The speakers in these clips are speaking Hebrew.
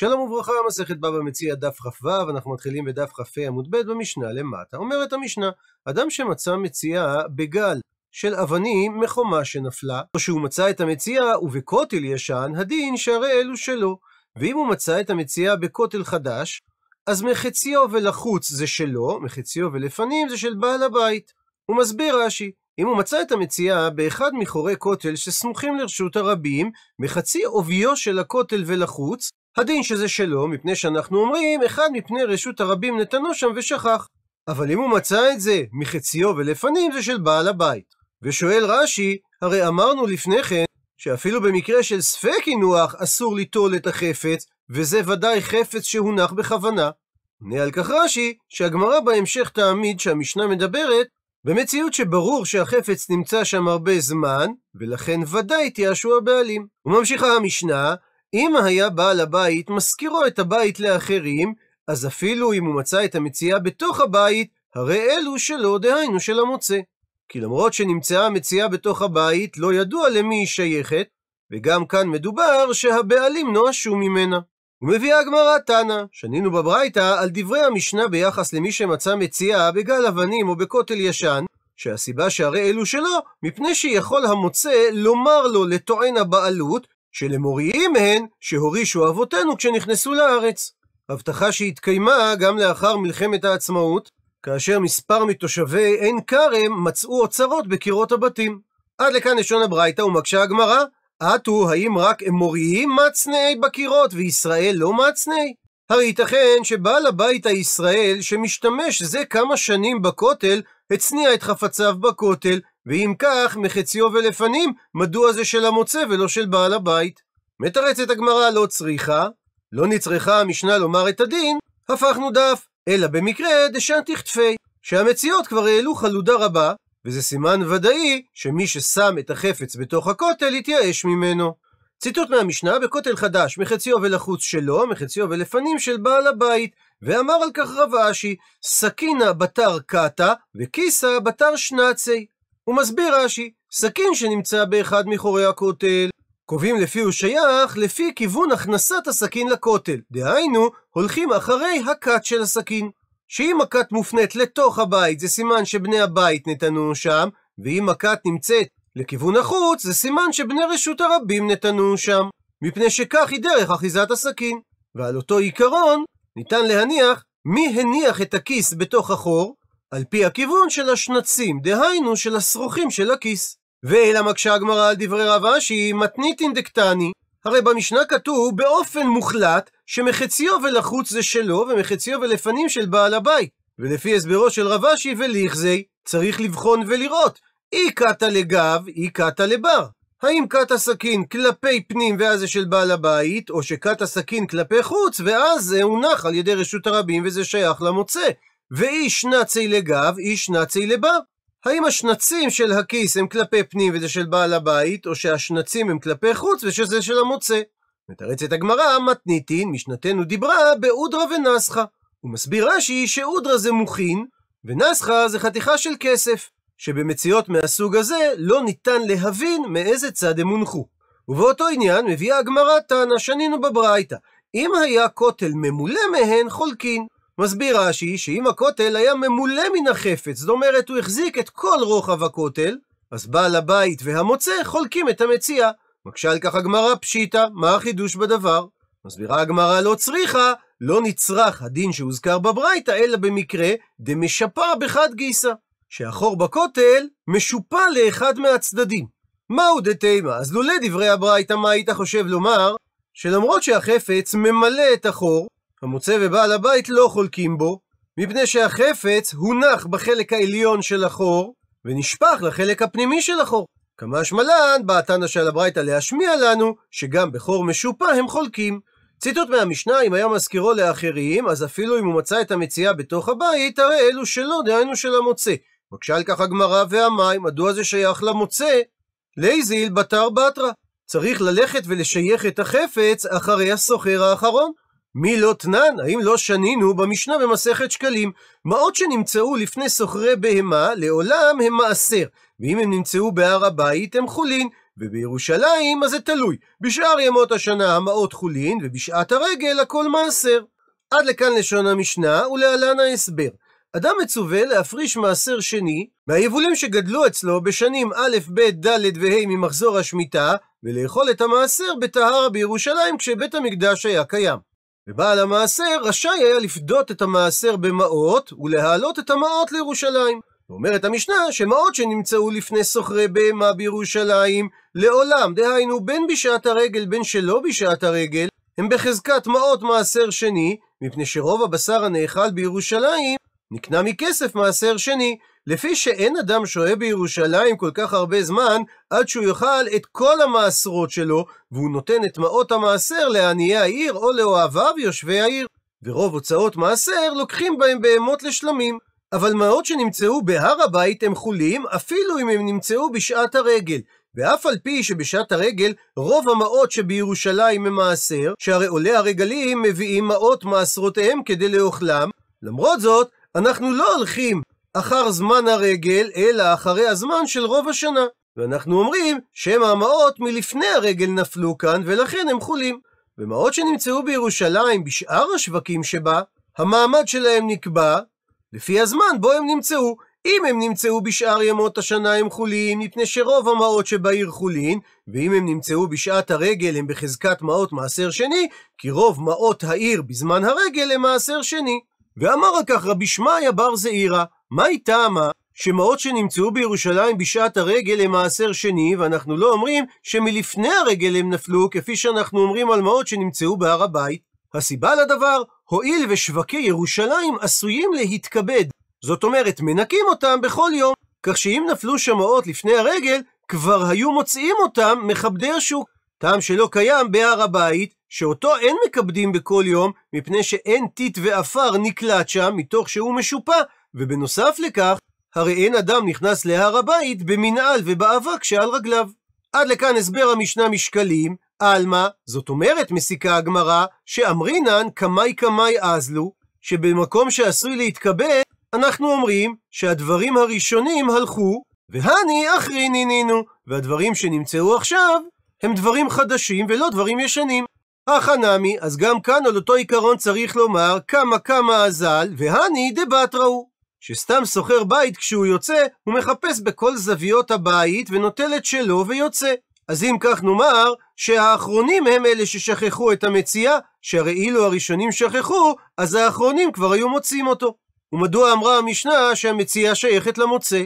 שלום וברכה, מסכת בבא מציע דף כ"ו, אנחנו מתחילים בדף כ"ה עמוד ב' במשנה למטה. אומרת המשנה, אדם שמצא מציאה בגל של אבנים מחומה שנפלה, או שהוא מצא את המציאה ובכותל ישן, הדין שהרי אלו שלו. ואם הוא מצא את המציאה בכותל חדש, אז מחציו ולחוץ זה שלו, מחציו ולפנים זה של בעל הבית. הוא מסביר רש"י, אם הוא מצא את המציאה באחד מחורי כותל שסמוכים לרשות הרבים, מחצי עוביו של הכותל ולחוץ, הדין שזה שלו, מפני שאנחנו אומרים, אחד מפני רשות הרבים נתנו שם ושכח. אבל אם הוא מצא את זה מחציו ולפנים, זה של בעל הבית. ושואל רש"י, הרי אמרנו לפני כן, שאפילו במקרה של ספק הינוח אסור ליטול את החפץ, וזה ודאי חפץ שהונח בכוונה. עונה על כך רש"י, שהגמרא בהמשך תעמיד שהמשנה מדברת, במציאות שברור שהחפץ נמצא שם הרבה זמן, ולכן ודאי תיאשו הבעלים. וממשיכה המשנה, אם היה בעל הבית משכירו את הבית לאחרים, אז אפילו אם הוא מצא את המציאה בתוך הבית, הרי אלו שלו, דהיינו של המוצא. כי למרות שנמצאה המציאה בתוך הבית, לא ידוע למי היא שייכת, וגם כאן מדובר שהבעלים נואשו ממנה. ומביאה הגמרא תנא, שנינו בברייתא על דברי המשנה ביחס למי שמצא מציאה בגל אבנים או בכותל ישן, שהסיבה שהרי אלו שלו, מפני שיכול המוצא לומר לו לטוען הבעלות, שלמוריים הן שהורישו אבותינו כשנכנסו לארץ. הבטחה שהתקיימה גם לאחר מלחמת העצמאות, כאשר מספר מתושבי עין כרם מצאו אוצרות בקירות הבתים. עד לכאן לשון הברייתא ומקשה הגמרא, אטו האם רק אמוריים מצנאי בקירות וישראל לא מצנאי? הרי ייתכן שבעל הבית הישראל שמשתמש זה כמה שנים בכותל, הצניע את חפציו בכותל, ואם כך, מחציו ולפנים, מדוע זה של המוצא ולא של בעל הבית? מתרצת הגמרא לא צריכה, לא נצרכה המשנה לומר את הדין, הפכנו דף, אלא במקרה דשן תכתפי, שהמציאות כבר העלו חלודה רבה, וזה סימן ודאי שמי ששם את החפץ בתוך הכותל התייאש ממנו. ציטוט מהמשנה, בכותל חדש, מחציו ולחוץ שלו, מחציו ולפנים של בעל הבית, ואמר על כך רב אשי, סכינה בתר קטה, וכיסה בתר שנצי. הוא מסביר רש"י, סכין שנמצא באחד מחורי הכותל. קובעים לפי הוא שייך, לפי כיוון הכנסת הסכין לכותל. דהיינו, הולכים אחרי הכת של הסכין. שאם הכת מופנית לתוך הבית, זה סימן שבני הבית נתנו שם, ואם הכת נמצאת לכיוון החוץ, זה סימן שבני רשות הרבים נתנו שם. מפני שכך היא דרך אחיזת הסכין. ועל אותו עיקרון, ניתן להניח מי הניח את הכיס בתוך החור, על פי הכיוון של השנצים, דהיינו של השרוכים של הכיס. ואלא מקשה הגמרא על דברי רב אשי, מתנית אינדקטני, הרי במשנה כתוב באופן מוחלט שמחציו ולחוץ זה שלו ומחציו ולפנים של בעל הבית. ולפי הסברו של רב אשי ולכזי, צריך לבחון ולראות. אי קטה לגב, אי קטה לבר. האם קטה סכין כלפי פנים ואז זה של בעל הבית, או שקטה סכין כלפי חוץ ואז זה הונח על ידי רשות הרבים וזה שייך למוצא. ואיש נצי לגב, איש נצי לבא. האם השנצים של הכיס הם כלפי פנים וזה של בעל הבית, או שהשנצים הם כלפי חוץ ושזה של המוצא? מתרצת הגמרא, מתניתין, משנתנו דיברה, באודרה ונסחה. הוא מסביר רש"י שאודרה זה מוכין, ונסחה זה חתיכה של כסף, שבמציאות מהסוג הזה לא ניתן להבין מאיזה צד הם הונחו. ובאותו עניין מביאה הגמרא תנא שנינו בברייתא, אם היה כותל ממולא מהן חולקין, מסביר רש"י שאם הכותל היה ממולא מן החפץ, זאת אומרת הוא החזיק את כל רוחב הכותל, אז בעל הבית והמוצא חולקים את המציע. מקשה על כך הגמרא פשיטא, מה החידוש בדבר? מסבירה הגמרא לא צריכה, לא נצרך הדין שהוזכר בברייתא, אלא במקרה דמשפה בחד גיסא, שהחור בכותל משופע לאחד מהצדדים. מהו דתימה? אז לולא דברי הברייתא, מה היית חושב לומר? שלמרות שהחפץ ממלא את החור, המוצא ובעל הבית לא חולקים בו, מפני שהחפץ הונח בחלק העליון של החור, ונשפך לחלק הפנימי של החור. כמה שמלן, באה תנא של הברייתא להשמיע לנו, שגם בחור משופע הם חולקים. ציטוט מהמשנה, אם היה מזכירו לאחרים, אז אפילו אם הוא מצא את המציאה בתוך הבית, הרי אלו שלו, דהיינו של המוצא. מקשה על כך הגמרא והמים, מדוע זה שייך למוצא? לייזיל בתר בתרא. צריך ללכת ולשייך את החפץ אחרי הסוחר האחרון. מי לא תנן? האם לא שנינו במשנה במסכת שקלים? מעות שנמצאו לפני סוחרי בהמה, לעולם הם מעשר. ואם הם נמצאו בהר הבית, הם חולין. ובירושלים, אז זה תלוי. בשאר ימות השנה המעות חולין, ובשעת הרגל הכל מעשר. עד לכאן לשון המשנה, ולהלן ההסבר. אדם מצווה להפריש מעשר שני מהיבולים שגדלו אצלו בשנים א', ב', ד' וה' ממחזור השמיטה, ולאכול את המעשר בטהרה בירושלים כשבית המקדש היה קיים. ובעל המעשר רשאי היה לפדות את המעשר במעות, ולהעלות את המעות לירושלים. ואומרת המשנה שמעות שנמצאו לפני סוחרי בהמה בירושלים לעולם, דהיינו בין בשעת הרגל בין שלא בשעת הרגל, הם בחזקת מעות מעשר שני, מפני שרוב הבשר הנאכל בירושלים נקנה מכסף מעשר שני, לפי שאין אדם שוהה בירושלים כל כך הרבה זמן, עד שהוא יאכל את כל המעשרות שלו, והוא נותן את מעות המעשר לעניי העיר או לאוהביו יושבי העיר. ורוב הוצאות מעשר לוקחים בהם בהמות לשלמים. אבל מעות שנמצאו בהר הבית הם חולים, אפילו אם הם נמצאו בשעת הרגל. ואף על פי שבשעת הרגל, רוב המעות שבירושלים הם מעשר, שהרי עולי הרגלים מביאים מעות מעשרותיהם כדי לאוכלם, למרות זאת, אנחנו לא הולכים אחר זמן הרגל, אלא אחרי הזמן של רוב השנה. ואנחנו אומרים שהם המעות מלפני הרגל נפלו כאן, ולכן הם חולים. במעות שנמצאו בירושלים בשאר השווקים שבה, המעמד שלהם נקבע לפי הזמן בו הם נמצאו. אם הם נמצאו בשאר ימות השנה הם חולין, מפני שרוב המעות שבעיר חולין, ואם הם נמצאו בשעת הרגל הם בחזקת מעות מעשר שני, כי רוב מעות העיר בזמן הרגל הם מעשר שני. ואמר על כך רבי שמעיה בר זעירה, מהי טעמה שמעות שנמצאו בירושלים בשעת הרגל הם מעשר שני, ואנחנו לא אומרים שמלפני הרגל הם נפלו, כפי שאנחנו אומרים על מעות שנמצאו בהר הבית? הסיבה לדבר, הואיל ושווקי ירושלים עשויים להתכבד. זאת אומרת, מנקים אותם בכל יום, כך שאם נפלו שמעות לפני הרגל, כבר היו מוצאים אותם מכבדי השוק. טעם שלא קיים בהר הבית, שאותו אין מכבדים בכל יום, מפני שאין טיט ועפר נקלט שם, מתוך שהוא משופע, ובנוסף לכך, הרי אין אדם נכנס להר הבית במנעל ובאבק שעל רגליו. עד לכאן הסבר המשנה משקלים, עלמא, זאת אומרת, מסיקה הגמרא, שאמרינן קמאי קמאי אזלו, שבמקום שעשוי להתקבל, אנחנו אומרים שהדברים הראשונים הלכו, והני אחרי נינינו, והדברים שנמצאו עכשיו, הם דברים חדשים ולא דברים ישנים. אך הנמי, אז גם כאן על אותו עיקרון צריך לומר כמה כמה אזל, והני ראו. שסתם שוכר בית כשהוא יוצא, הוא מחפש בכל זוויות הבית ונוטל את שלו ויוצא. אז אם כך נאמר, שהאחרונים הם אלה ששכחו את המציאה, שהרי אילו הראשונים שכחו, אז האחרונים כבר היו מוצאים אותו. ומדוע אמרה המשנה שהמציאה שייכת למוצא?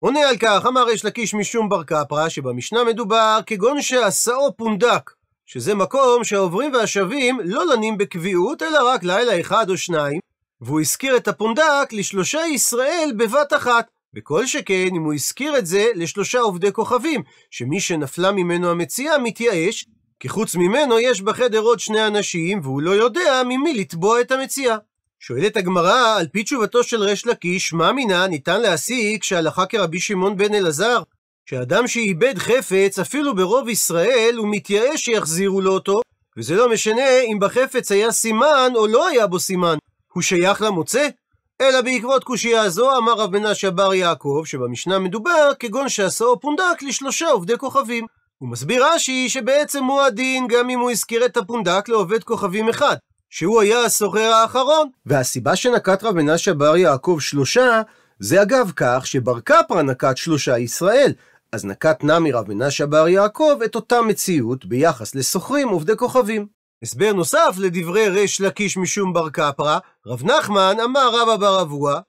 עונה על כך, אמר יש לקיש משום בר קפרא, שבמשנה מדובר כגון שעשאו פונדק, שזה מקום שהעוברים והשבים לא לנים בקביעות, אלא רק לילה אחד או שניים, והוא הזכיר את הפונדק לשלושה ישראל בבת אחת. וכל שכן אם הוא הזכיר את זה לשלושה עובדי כוכבים, שמי שנפלה ממנו המציאה מתייאש, כי חוץ ממנו יש בחדר עוד שני אנשים, והוא לא יודע ממי לתבוע את המציאה. שואלת הגמרא, על פי תשובתו של ריש לקיש, מה מינה ניתן להסיק שהלכה כרבי שמעון בן אלעזר, שאדם שאיבד חפץ, אפילו ברוב ישראל, הוא מתייאש שיחזירו לו אותו, וזה לא משנה אם בחפץ היה סימן או לא היה בו סימן. הוא שייך למוצא? אלא בעקבות קושייה זו אמר רב מנשה בר יעקב, שבמשנה מדובר כגון שעשו פונדק לשלושה עובדי כוכבים. הוא מסביר רש"י שבעצם הוא הדין גם אם הוא הזכיר את הפונדק לעובד כוכבים אחד, שהוא היה הסוחר האחרון. והסיבה שנקט רב מנשה בר יעקב שלושה, זה אגב כך שבר קפרא נקט שלושה ישראל, אז נקט נמי רב מנשה בר יעקב את אותה מציאות ביחס לסוחרים עובדי כוכבים. הסבר נוסף לדברי ריש לקיש משום בר קפרא, רב נחמן אמר רבא בר אבוה,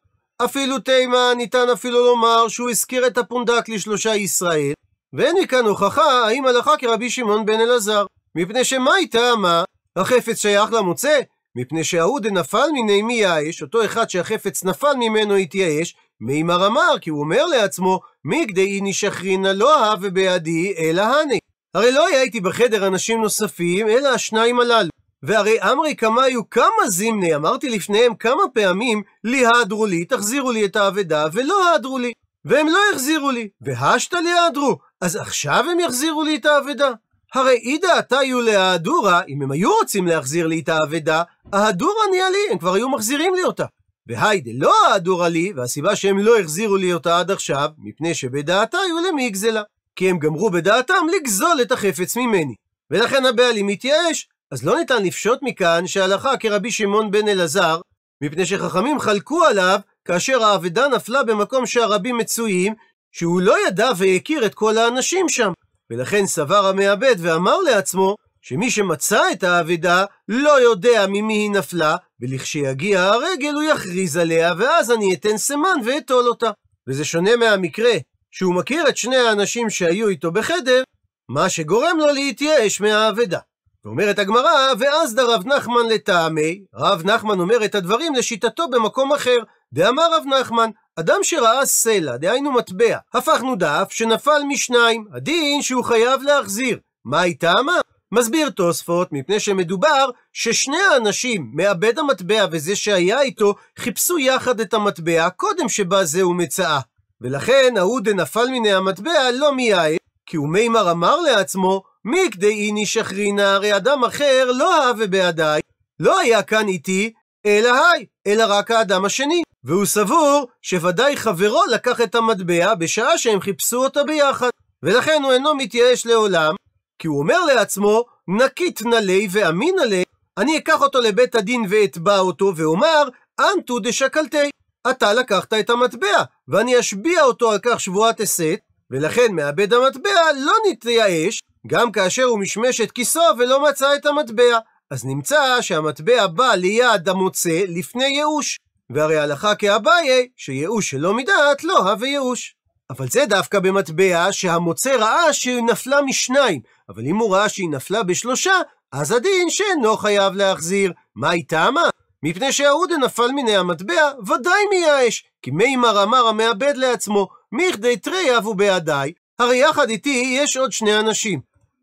אפילו תימא ניתן אפילו לומר שהוא הזכיר את הפונדק לשלושה ישראל, ואין לי כאן הוכחה האם הלכה כרבי שמעון בן אלעזר. מפני שמה היא טעמה? החפץ שייך למוצא? מפני שההוא דנפל מנימי יאש, אותו אחד שהחפץ נפל ממנו התייאש, מימר אמר, כי הוא אומר לעצמו, מי כדאי שכרינה לא אהב בעדי, אלא הני. הרי לא היה איתי בחדר אנשים נוספים, אלא השניים הללו. והרי אמרי קמאיו כמה זימני, אמרתי לפניהם כמה פעמים, לי האדרו לי, תחזירו לי את האבדה, ולא האדרו לי. והם לא יחזירו לי. והשתא לי האדרו, אז עכשיו הם יחזירו לי את האבדה. הרי אידא עתיו להאדורה, אם הם היו רוצים להחזיר לי את האבדה, ההדורה נהיה לי, הם כבר היו מחזירים לי אותה. והי דלא האדורה לי, והסיבה שהם לא החזירו לי אותה עד עכשיו, מפני שבדעתיו למי גזלה. כי הם גמרו בדעתם לגזול את החפץ ממני. ולכן הבעלים מתייאש, אז לא ניתן לפשוט מכאן שהלכה כרבי שמעון בן אלעזר, מפני שחכמים חלקו עליו כאשר האבדה נפלה במקום שהרבים מצויים, שהוא לא ידע והכיר את כל האנשים שם. ולכן סבר המעבד ואמר לעצמו, שמי שמצא את האבדה לא יודע ממי היא נפלה, ולכשיגיע הרגל הוא יכריז עליה, ואז אני אתן סמן ואטול אותה. וזה שונה מהמקרה שהוא מכיר את שני האנשים שהיו איתו בחדר, מה שגורם לו להתייאש מהאבדה. ואומרת הגמרא, ואז דרב נחמן לטעמי, רב נחמן אומר את הדברים לשיטתו במקום אחר. דאמר רב נחמן, אדם שראה סלע, דהיינו מטבע, הפכנו דף שנפל משניים, הדין שהוא חייב להחזיר. מה היא טעמה? מסביר תוספות, מפני שמדובר ששני האנשים, מאבד המטבע וזה שהיה איתו, חיפשו יחד את המטבע קודם שבא זה ומצאה. ולכן ההוא דנפל מן המטבע לא מיין, כי הוא מימר אמר לעצמו, מי כדי איני שחרינה, הרי אדם אחר לא הווה בעדיי, לא היה כאן איתי, אלא היי, אלא רק האדם השני. והוא סבור שוודאי חברו לקח את המטבע בשעה שהם חיפשו אותה ביחד, ולכן הוא אינו מתייאש לעולם, כי הוא אומר לעצמו, נקית נלי ואמינא לי, אני אקח אותו לבית הדין ואתבע אותו, ואומר, אנטו דשקלתי, אתה לקחת את המטבע, ואני אשביע אותו על כך שבועת הסת, ולכן מאבד המטבע לא נתייאש, גם כאשר הוא משמש את כיסו ולא מצא את המטבע. אז נמצא שהמטבע בא ליד המוצא לפני ייאוש. והרי הלכה כאביי, שייאוש שלא מדעת לא הווה ייאוש. אבל זה דווקא במטבע שהמוצא ראה שהיא נפלה משניים, אבל אם הוא ראה שהיא נפלה בשלושה, אז הדין שאינו חייב להחזיר. מה היא טעמה? מפני שהאודן נפל מן המטבע, ודאי מייאש, כי מימר אמר המאבד לעצמו, מכדי תרי אבו בעדיי, הרי יחד איתי יש עוד שני אנשים.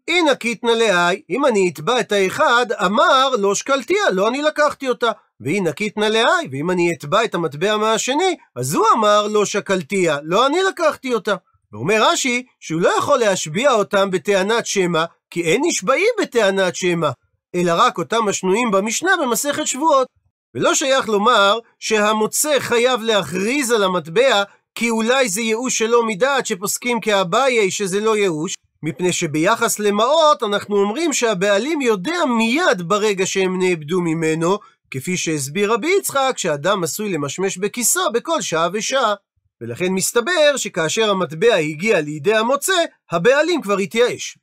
אינא קיתנא לאי, אם אני אתבע את האחד, אמר לא שקלתיה, לא אני לקחתי אותה. ואינא נקיתנא לאי, ואם אני אתבע את המטבע מהשני, אז הוא אמר לא שקלתיה, לא אני לקחתי אותה. ואומר רש"י, שהוא לא יכול להשביע אותם בטענת שמא, כי אין נשבעים בטענת שמא, אלא רק אותם השנויים במשנה במסכת שבועות. ולא שייך לומר שהמוצא חייב להכריז על המטבע, כי אולי זה ייאוש שלא מדעת שפוסקים כאביי שזה לא ייאוש, מפני שביחס למעות אנחנו אומרים שהבעלים יודע מיד ברגע שהם נאבדו ממנו, כפי שהסביר רבי יצחק שאדם עשוי למשמש בכיסו בכל שעה ושעה. ולכן מסתבר שכאשר המטבע הגיע לידי המוצא, הבעלים כבר התייאש.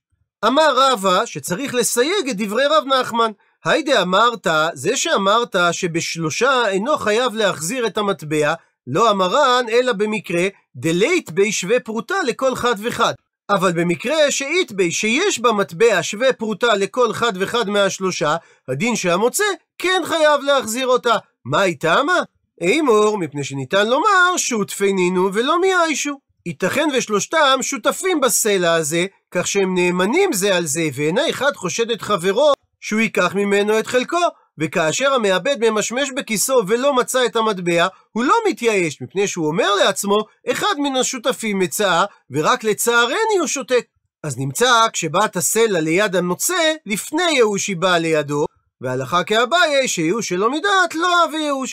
אמר רבא שצריך לסייג את דברי רב נחמן, היידה אמרת, זה שאמרת שבשלושה אינו חייב להחזיר את המטבע, לא המרן, אלא במקרה דלית בי שווה פרוטה לכל חד וחד. אבל במקרה שאית בי, שיש במטבע שווה פרוטה לכל חד וחד מהשלושה, הדין שהמוצא כן חייב להחזיר אותה. מה היא טעמה? אימור, מפני שניתן לומר שותפי נינו ולא מיישו. ייתכן ושלושתם שותפים בסלע הזה, כך שהם נאמנים זה על זה, ואינה אחד חושד את חברו שהוא ייקח ממנו את חלקו, וכאשר המעבד ממשמש בכיסו ולא מצא את המטבע, הוא לא מתייאש, מפני שהוא אומר לעצמו, אחד מן השותפים מצאה, ורק לצערני הוא שותק. אז נמצא כשבאת הסלע ליד הנוצא, לפני ייאוש היא באה לידו, והלכה כאביי, שייאוש שלא מדעת לא אבי ייאוש.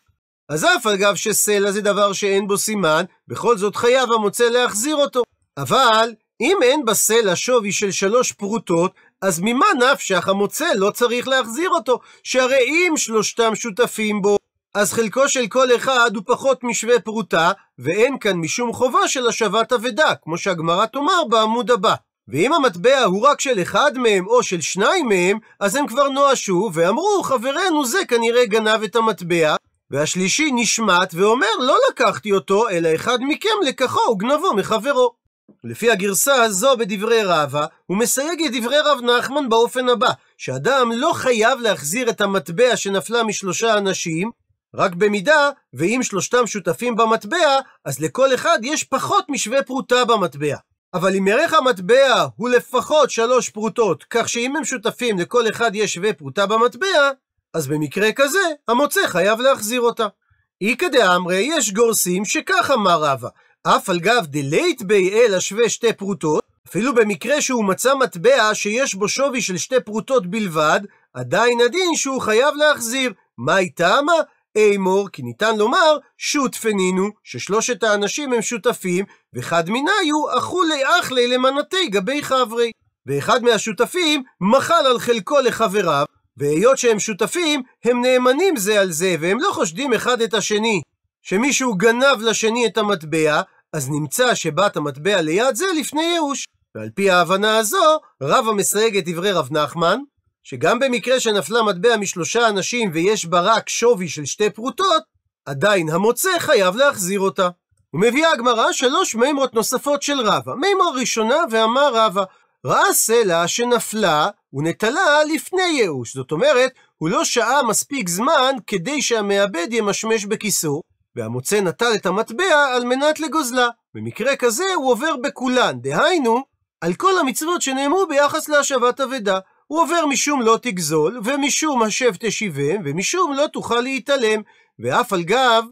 אז אף על גב שסלע זה דבר שאין בו סימן, בכל זאת חייב המוצא להחזיר אותו. אבל, אם אין בסלע שווי של שלוש פרוטות, אז ממה נפשך המוצא לא צריך להחזיר אותו, שהרי אם שלושתם שותפים בו, אז חלקו של כל אחד הוא פחות משווה פרוטה, ואין כאן משום חובה של השבת אבדה, כמו שהגמרא תאמר בעמוד הבא. ואם המטבע הוא רק של אחד מהם או של שניים מהם, אז הם כבר נואשו ואמרו, חברנו זה כנראה גנב את המטבע, והשלישי נשמט ואומר, לא לקחתי אותו, אלא אחד מכם לקחו וגנבו מחברו. לפי הגרסה הזו בדברי רבא, הוא מסייג את דברי רב נחמן באופן הבא, שאדם לא חייב להחזיר את המטבע שנפלה משלושה אנשים, רק במידה, ואם שלושתם שותפים במטבע, אז לכל אחד יש פחות משווה פרוטה במטבע. אבל אם ערך המטבע הוא לפחות שלוש פרוטות, כך שאם הם שותפים לכל אחד יש שווה פרוטה במטבע, אז במקרה כזה, המוצא חייב להחזיר אותה. איכא דאמרי, יש גורסים שכך אמר רבא, אף על גב דלית בי אל השווה שתי פרוטות, אפילו במקרה שהוא מצא מטבע שיש בו שווי של שתי פרוטות בלבד, עדיין הדין שהוא חייב להחזיר. מהי טעמה? אימור, כי ניתן לומר, שותפנינו, ששלושת האנשים הם שותפים, וחד מניו, אכולי אחלי למנתי גבי חברי. ואחד מהשותפים מחל על חלקו לחבריו, והיות שהם שותפים, הם נאמנים זה על זה, והם לא חושדים אחד את השני. שמישהו גנב לשני את המטבע, אז נמצא שבת המטבע ליד זה לפני ייאוש. ועל פי ההבנה הזו, רב מסייג את דברי רב נחמן, שגם במקרה שנפלה מטבע משלושה אנשים ויש בה רק שווי של שתי פרוטות, עדיין המוצא חייב להחזיר אותה. ומביאה הגמרא שלוש מימרות נוספות של רבא. מימרה ראשונה ואמר רבא, ראה סלע שנפלה ונטלה לפני ייאוש. זאת אומרת, הוא לא שהה מספיק זמן כדי שהמעבד ימשמש בכיסור. והמוצא נטל את המטבע על מנת לגוזלה. במקרה כזה הוא עובר בכולן, דהיינו, על כל המצוות שנאמרו ביחס להשבת אבדה. הוא עובר משום לא תגזול, ומשום השב תשיבם, ומשום לא תוכל להתעלם, ואף על גב,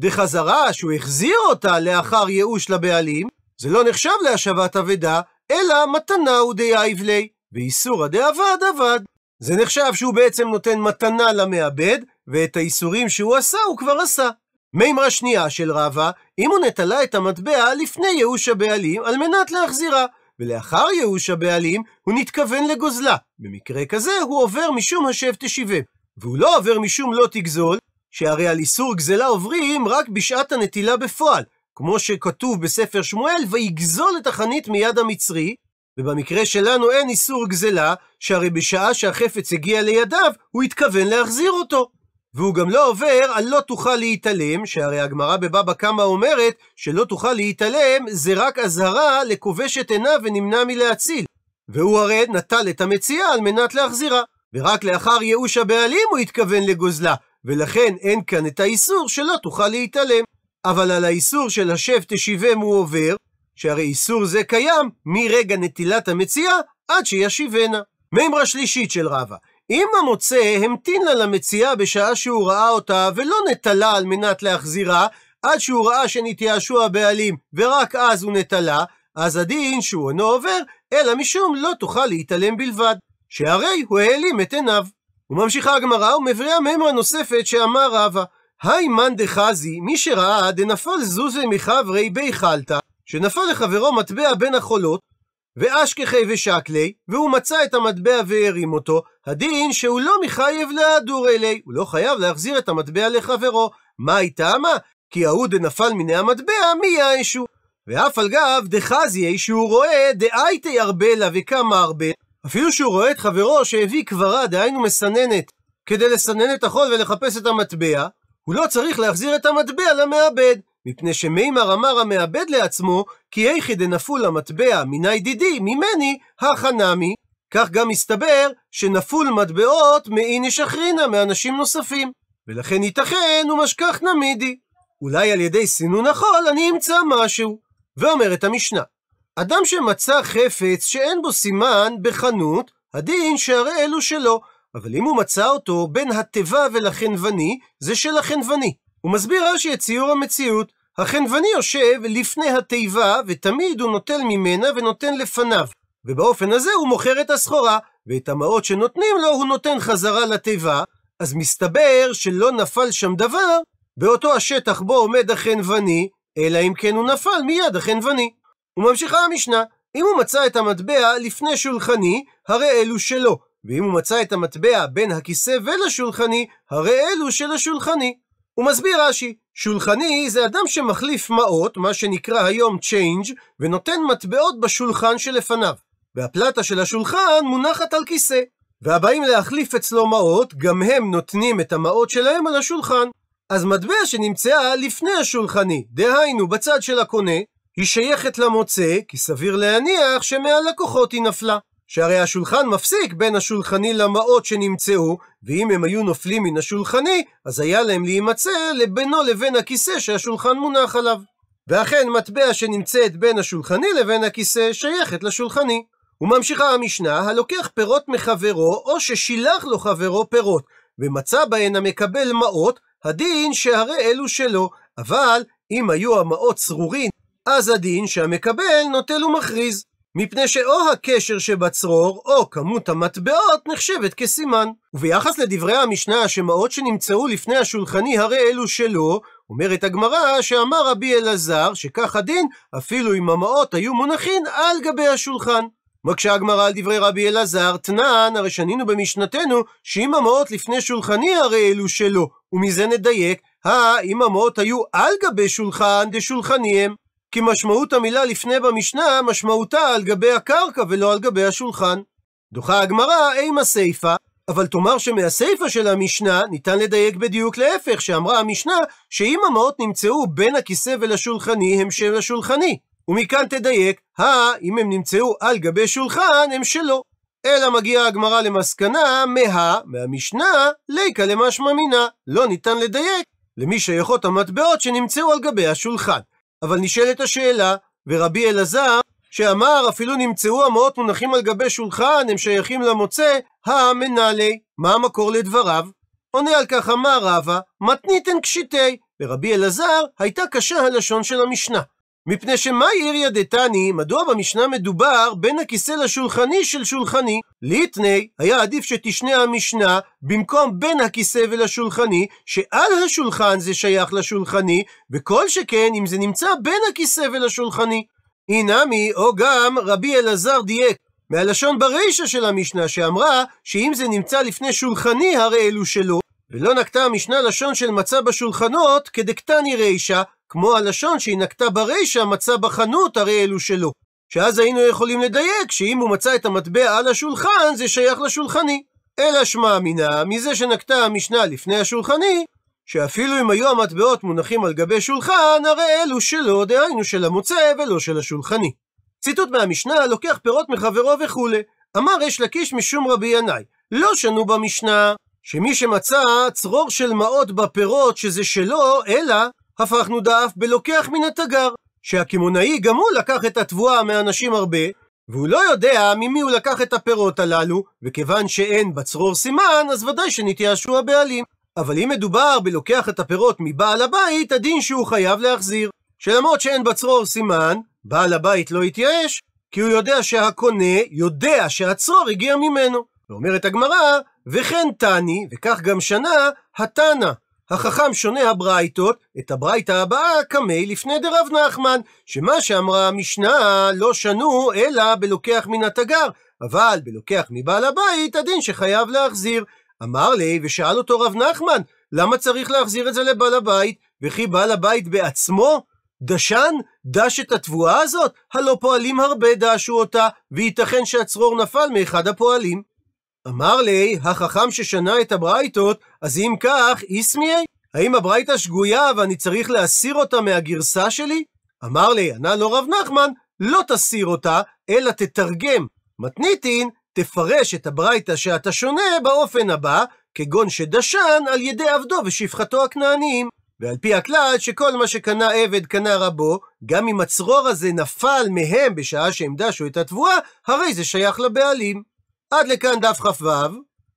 דחזרה שהוא החזיר אותה לאחר ייאוש לבעלים, זה לא נחשב להשבת אבדה, אלא מתנה הוא דייב לי, ואיסורא דאבד אבד. זה נחשב שהוא בעצם נותן מתנה למעבד, ואת האיסורים שהוא עשה הוא כבר עשה. מימרה שנייה של רבא, אם הוא נטלה את המטבע לפני ייאוש הבעלים על מנת להחזירה, ולאחר ייאוש הבעלים הוא נתכוון לגוזלה. במקרה כזה הוא עובר משום השב תשיבה, והוא לא עובר משום לא תגזול, שהרי על איסור גזלה עוברים רק בשעת הנטילה בפועל, כמו שכתוב בספר שמואל, ויגזול את החנית מיד המצרי, ובמקרה שלנו אין איסור גזלה, שהרי בשעה שהחפץ הגיע לידיו, הוא התכוון להחזיר אותו. והוא גם לא עובר על לא תוכל להתעלם, שהרי הגמרא בבבא קמא אומרת שלא תוכל להתעלם זה רק אזהרה לכובש את עיניו ונמנע מלהציל. והוא הרי נטל את המציאה על מנת להחזירה. ורק לאחר ייאוש הבעלים הוא התכוון לגוזלה, ולכן אין כאן את האיסור שלא תוכל להתעלם. אבל על האיסור של השב תשיבם הוא עובר, שהרי איסור זה קיים מרגע נטילת המציאה עד שישיבנה. מימרה שלישית של רבא, אם המוצא המתין לה למציאה בשעה שהוא ראה אותה, ולא נטלה על מנת להחזירה, עד שהוא ראה שנתייאשו הבעלים, ורק אז הוא נטלה, אז הדין שהוא אינו עובר, אלא משום לא תוכל להתעלם בלבד, שהרי הוא העלים את עיניו. וממשיכה הגמרא ומבריאה מימרה נוספת שאמר רבא, היי מאן דחזי, מי שראה דנפל זוזי מחברי בי חלתא, שנפל לחברו מטבע בין החולות, ואשכחי ושקלי, והוא מצא את המטבע והרים אותו, הדין שהוא לא מחייב להדור אלי, הוא לא חייב להחזיר את המטבע לחברו. מה הייתה מה? כי ההוא דנפל מן המטבע מיישו. ואף על גב דחזיה שהוא רואה דאייתי לה וכמה ארבל, אפילו שהוא רואה את חברו שהביא קברה, דהיינו מסננת, כדי לסנן את החול ולחפש את המטבע, הוא לא צריך להחזיר את המטבע למעבד. מפני שמימר אמר המאבד לעצמו, כי היכי דנפול המטבע מיני דידי ממני, החנמי. כך גם מסתבר שנפול מטבעות מאיני שחרינה מאנשים נוספים. ולכן ייתכן ומשכח נמידי. אולי על ידי סינון החול אני אמצא משהו. ואומרת המשנה, אדם שמצא חפץ שאין בו סימן בחנות, הדין שהרי אלו שלו, אבל אם הוא מצא אותו בין התיבה ולחנווני, זה של החנווני. הוא מסביר רש"י את ציור המציאות. החנווני יושב לפני התיבה, ותמיד הוא נוטל ממנה ונותן לפניו. ובאופן הזה הוא מוכר את הסחורה, ואת המעות שנותנים לו הוא נותן חזרה לתיבה, אז מסתבר שלא נפל שם דבר באותו השטח בו עומד החנווני, אלא אם כן הוא נפל מיד החנווני. וממשיכה המשנה, אם הוא מצא את המטבע לפני שולחני, הרי אלו שלו, ואם הוא מצא את המטבע בין הכיסא ולשולחני, הרי אלו של השולחני. הוא מסביר רש"י, שולחני זה אדם שמחליף מעות, מה שנקרא היום צ'יינג', ונותן מטבעות בשולחן שלפניו. והפלטה של השולחן מונחת על כיסא. והבאים להחליף אצלו מעות, גם הם נותנים את המעות שלהם על השולחן. אז מטבע שנמצאה לפני השולחני, דהיינו בצד של הקונה, היא שייכת למוצא, כי סביר להניח שמהלקוחות היא נפלה. שהרי השולחן מפסיק בין השולחני למעות שנמצאו, ואם הם היו נופלים מן השולחני, אז היה להם להימצא לבינו לבין הכיסא שהשולחן מונח עליו. ואכן, מטבע שנמצאת בין השולחני לבין הכיסא שייכת לשולחני. וממשיכה המשנה, הלוקח פירות מחברו, או ששילח לו חברו פירות, ומצא בהן המקבל מעות, הדין שהרי אלו שלו, אבל אם היו המעות צרורין, אז הדין שהמקבל נוטל ומכריז. מפני שאו הקשר שבצרור, או כמות המטבעות, נחשבת כסימן. וביחס לדברי המשנה, השמעות שנמצאו לפני השולחני הרי אלו שלו, אומרת הגמרא שאמר רבי אלעזר, שכך הדין, אפילו אם המעות היו מונחים על גבי השולחן. מקשה הגמרא על דברי רבי אלעזר, תנען, הרי שנינו במשנתנו, שאם המעות לפני שולחני הרי אלו שלו, ומזה נדייק, אם המעות היו על גבי שולחן, דשולחני הם. כי משמעות המילה לפני במשנה, משמעותה על גבי הקרקע ולא על גבי השולחן. דוחה הגמרא, אימה סיפה, אבל תאמר שמהסיפה של המשנה ניתן לדייק בדיוק להפך, שאמרה המשנה שאם המעות נמצאו בין הכיסא ולשולחני, הם של השולחני. ומכאן תדייק, הא, אם הם נמצאו על גבי שולחן, הם שלו. אלא מגיעה הגמרא למסקנה, מה, מהמשנה, ליקה למשמע מינה. לא ניתן לדייק למי שייכות המטבעות שנמצאו על גבי השולחן. אבל נשאלת השאלה, ורבי אלעזר, שאמר אפילו נמצאו המעות מונחים על גבי שולחן, הם שייכים למוצא, המנהלי. מה המקור לדבריו? עונה על כך אמר רבא, מתניתן קשיתי. ורבי אלעזר הייתה קשה הלשון של המשנה. מפני שמה איריה דתני, מדוע במשנה מדובר בין הכיסא לשולחני של שולחני? ליטני, היה עדיף שתשנה המשנה במקום בין הכיסא ולשולחני, שעל השולחן זה שייך לשולחני, וכל שכן אם זה נמצא בין הכיסא ולשולחני. אינמי, או גם רבי אלעזר דייק, מהלשון ברישא של המשנה, שאמרה שאם זה נמצא לפני שולחני, הרי אלו שלו, ולא נקטה המשנה לשון של מצה בשולחנות כדקטני רישא, כמו הלשון שהיא נקטה ברישה, מצא בחנות, הרי אלו שלו. שאז היינו יכולים לדייק שאם הוא מצא את המטבע על השולחן, זה שייך לשולחני. אלא שמע מינה, מזה שנקטה המשנה לפני השולחני, שאפילו אם היו המטבעות מונחים על גבי שולחן, הרי אלו שלו, דהיינו של המוצא ולא של השולחני. ציטוט מהמשנה, לוקח פירות מחברו וכולי. אמר יש לקיש משום רבי ינאי, לא שנו במשנה, שמי שמצא צרור של מעות בפירות שזה שלו, אלא הפכנו דף בלוקח מן התגר, שהקמעונאי גם הוא לקח את התבואה מאנשים הרבה, והוא לא יודע ממי הוא לקח את הפירות הללו, וכיוון שאין בצרור סימן, אז ודאי שנתייאשו הבעלים. אבל אם מדובר בלוקח את הפירות מבעל הבית, הדין שהוא חייב להחזיר. שלמרות שאין בצרור סימן, בעל הבית לא התייאש, כי הוא יודע שהקונה יודע שהצרור הגיע ממנו. ואומרת הגמרא, וכן תני, וכך גם שנה, התנא, החכם שונה הברייתות, את הברייתא הבאה קמי לפני דרב נחמן, שמה שאמרה המשנה לא שנו אלא בלוקח מן התגר, אבל בלוקח מבעל הבית הדין שחייב להחזיר. אמר לי ושאל אותו רב נחמן, למה צריך להחזיר את זה לבעל הבית? וכי בעל הבית בעצמו דשן? דש את התבואה הזאת? הלא פועלים הרבה דשו אותה, וייתכן שהצרור נפל מאחד הפועלים. אמר לי, החכם ששנה את הברייתות, אז אם כך, איסמיה? האם הברייתה שגויה ואני צריך להסיר אותה מהגרסה שלי? אמר לי, ענה לו רב נחמן, לא תסיר אותה, אלא תתרגם. מתניתין, תפרש את הברייתה שאתה שונה באופן הבא, כגון שדשן על ידי עבדו ושפחתו הכנעניים. ועל פי הכלל שכל מה שקנה עבד קנה רבו, גם אם הצרור הזה נפל מהם בשעה שהם דשו את התבואה, הרי זה שייך לבעלים. עד לכאן דף כ"ו,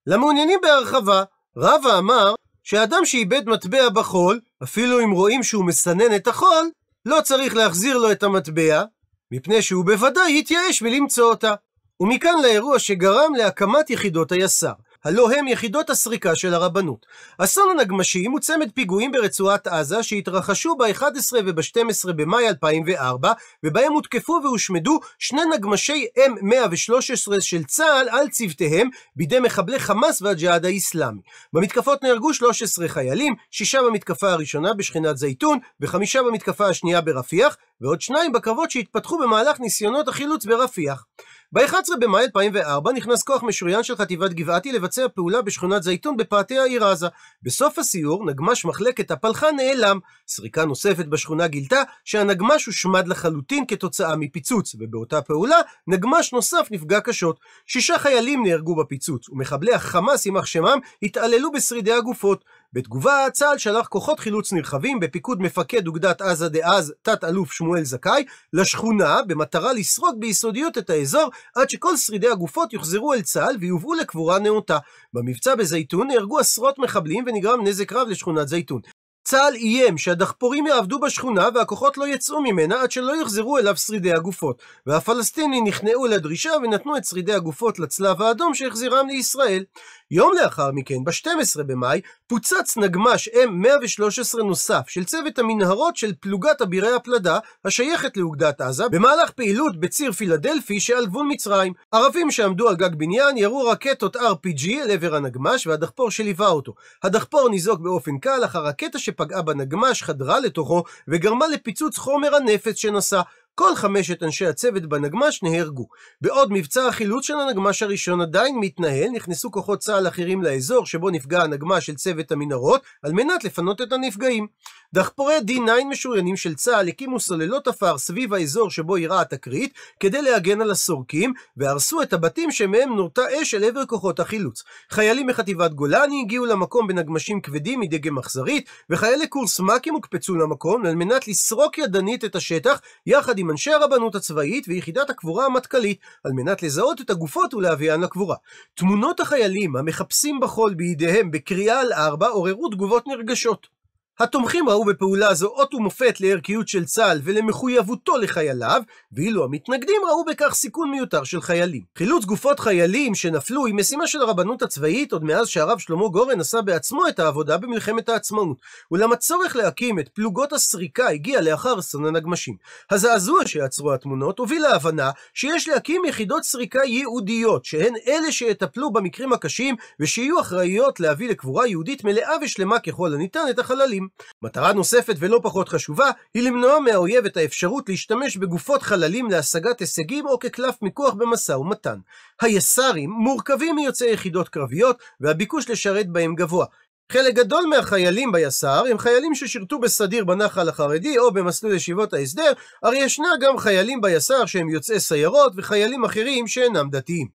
למעוניינים בהרחבה, רבא אמר שאדם שאיבד מטבע בחול, אפילו אם רואים שהוא מסנן את החול, לא צריך להחזיר לו את המטבע, מפני שהוא בוודאי התייאש מלמצוא אותה. ומכאן לאירוע שגרם להקמת יחידות היס"ר. הלא הם יחידות הסריקה של הרבנות. אסון הנגמ"שים הוא צמד פיגועים ברצועת עזה שהתרחשו ב-11 וב-12 במאי 2004, ובהם הותקפו והושמדו שני נגמ"שי M113 של צה"ל על צוותיהם בידי מחבלי חמאס והג'יהאד האיסלאמי. במתקפות נהרגו 13 חיילים, שישה במתקפה הראשונה בשכנת זייתון, וחמישה במתקפה השנייה ברפיח, ועוד שניים בקרבות שהתפתחו במהלך ניסיונות החילוץ ברפיח. ב-11 במאי 2004 נכנס כוח משוריין של חטיבת גבעתי לבצע פעולה בשכונת זייתון בפאתי העיר עזה. בסוף הסיור, נגמ"ש מחלקת הפלחה נעלם. סריקה נוספת בשכונה גילתה שהנגמ"ש הושמד לחלוטין כתוצאה מפיצוץ, ובאותה פעולה נגמ"ש נוסף נפגע קשות. שישה חיילים נהרגו בפיצוץ, ומחבלי החמאס, יימח שמם, התעללו בשרידי הגופות. בתגובה, צה"ל שלח כוחות חילוץ נרחבים בפיקוד מפקד אוגדת עזה דאז, תת-אלוף שמואל זכאי, לשכונה, במטרה לסרוק ביסודיות את האזור, עד שכל שרידי הגופות יוחזרו אל צה"ל ויובאו לקבורה נאותה. במבצע בזייתון נהרגו עשרות מחבלים ונגרם נזק רב לשכונת זייתון. צה"ל איים שהדחפורים יעבדו בשכונה והכוחות לא יצאו ממנה עד שלא יחזרו אליו שרידי הגופות. והפלסטינים נכנעו לדרישה ונתנו את שרידי הגופות לצלב האדום שהחזירם לישראל. יום לאחר מכן, ב-12 במאי, פוצץ נגמ"ש M113 נוסף של צוות המנהרות של פלוגת אבירי הפלדה השייכת לאוגדת עזה במהלך פעילות בציר פילדלפי שעל גבול מצרים. ערבים שעמדו על גג בניין ירו רקטות RPG אל עבר הנגמ"ש והדחפור שליווה אותו. הדחפור ניזוק באופן קל אך הרקטה שפגעה בנגמ"ש חדרה לתוכו וגרמה לפיצוץ חומר הנפץ שנשא. כל חמשת אנשי הצוות בנגמ"ש נהרגו. בעוד מבצע החילוץ של הנגמ"ש הראשון עדיין מתנהל, נכנסו כוחות צה"ל אחרים לאזור שבו נפגע הנגמ"ש של צוות המנהרות, על מנת לפנות את הנפגעים. דחפורי D9 משוריינים של צה"ל הקימו סוללות עפר סביב האזור שבו אירעה התקרית, כדי להגן על הסורקים, והרסו את הבתים שמהם נורתה אש אל עבר כוחות החילוץ. חיילים מחטיבת גולני הגיעו למקום בנגמ"שים כבדים מדגם אכזרית, וחיילי קורס מ"כים הוקפצו למקום על מנת לסרוק ידנית את השטח, יחד עם עם אנשי הרבנות הצבאית ויחידת הקבורה המטכ"לית, על מנת לזהות את הגופות ולהביאן לקבורה. תמונות החיילים המחפשים בחול בידיהם בקריאה על ארבע עוררו תגובות נרגשות. התומכים ראו בפעולה זו אות ומופת לערכיות של צה"ל ולמחויבותו לחייליו, ואילו המתנגדים ראו בכך סיכון מיותר של חיילים. חילוץ גופות חיילים שנפלו היא משימה של הרבנות הצבאית עוד מאז שהרב שלמה גורן עשה בעצמו את העבודה במלחמת העצמאות, אולם הצורך להקים את פלוגות הסריקה הגיע לאחר אסון הנגמשים. הזעזוע שיצרו התמונות הוביל להבנה שיש להקים יחידות סריקה ייעודיות, שהן אלה שיטפלו במקרים הקשים ושיהיו אחראיות להביא לקבורה יהודית מלאה ושלמה ככל הניתן את החללים. מטרה נוספת ולא פחות חשובה, היא למנוע מהאויב את האפשרות להשתמש בגופות חללים להשגת הישגים או כקלף מיקוח במשא ומתן. היס"רים מורכבים מיוצאי יחידות קרביות, והביקוש לשרת בהם גבוה. חלק גדול מהחיילים ביס"ר הם חיילים ששירתו בסדיר בנח"ל החרדי או במסלול ישיבות ההסדר, אך ישנה גם חיילים ביס"ר שהם יוצאי סיירות וחיילים אחרים שאינם דתיים.